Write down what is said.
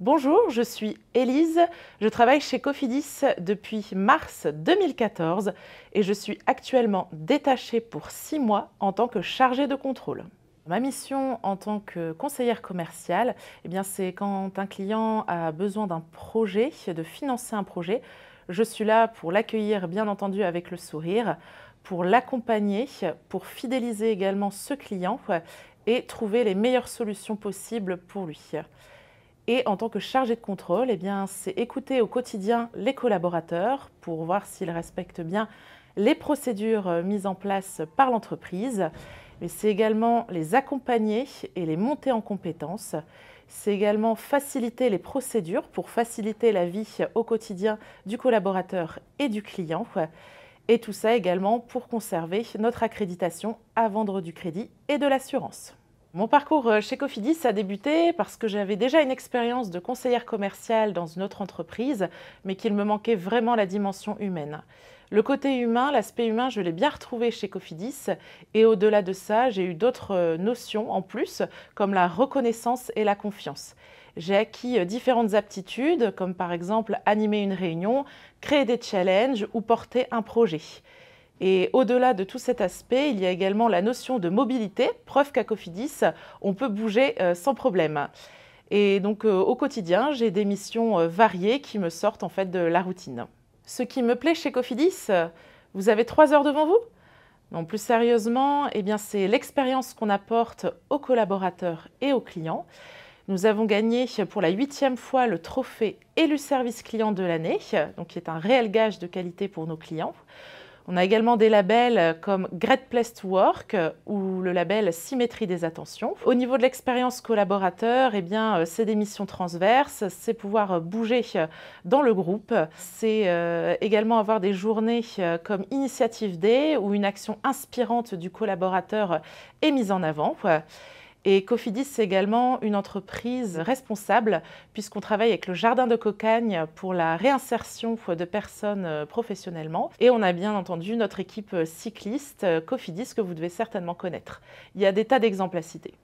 Bonjour, je suis Élise, je travaille chez Cofidis depuis mars 2014 et je suis actuellement détachée pour six mois en tant que chargée de contrôle. Ma mission en tant que conseillère commerciale, eh c'est quand un client a besoin d'un projet, de financer un projet, je suis là pour l'accueillir bien entendu avec le sourire, pour l'accompagner, pour fidéliser également ce client et trouver les meilleures solutions possibles pour lui. Et en tant que chargé de contrôle, eh c'est écouter au quotidien les collaborateurs pour voir s'ils respectent bien les procédures euh, mises en place par l'entreprise. Mais c'est également les accompagner et les monter en compétences. C'est également faciliter les procédures pour faciliter la vie au quotidien du collaborateur et du client. Et tout ça également pour conserver notre accréditation à vendre du crédit et de l'assurance. Mon parcours euh, chez Cofidis a débuté parce que j'avais déjà une expérience de conseillère commerciale dans une autre entreprise, mais qu'il me manquait vraiment la dimension humaine. Le côté humain, l'aspect humain, je l'ai bien retrouvé chez Cofidis, et au-delà de ça, j'ai eu d'autres euh, notions en plus, comme la reconnaissance et la confiance. J'ai acquis euh, différentes aptitudes, comme par exemple animer une réunion, créer des challenges ou porter un projet. Et au-delà de tout cet aspect, il y a également la notion de mobilité, preuve qu'à Cofidis, on peut bouger euh, sans problème. Et donc euh, au quotidien, j'ai des missions euh, variées qui me sortent en fait de la routine. Ce qui me plaît chez Cofidis, vous avez trois heures devant vous plus sérieusement, eh bien, c'est l'expérience qu'on apporte aux collaborateurs et aux clients. Nous avons gagné pour la huitième fois le trophée élu service client de l'année, donc qui est un réel gage de qualité pour nos clients. On a également des labels euh, comme Great Place to Work euh, ou le label Symétrie des attentions. Au niveau de l'expérience collaborateur, eh bien, euh, c'est des missions transverses, c'est pouvoir bouger dans le groupe, c'est également avoir des journées comme Initiative Day où une action inspirante du collaborateur est mise en avant. Et Cofidis, c'est également une entreprise responsable puisqu'on travaille avec le Jardin de Cocagne pour la réinsertion de personnes euh, professionnellement. Et on a bien entendu notre équipe euh, cycliste euh, Cofidis que vous devez certainement connaître. Il y a des tas d'exemples à citer.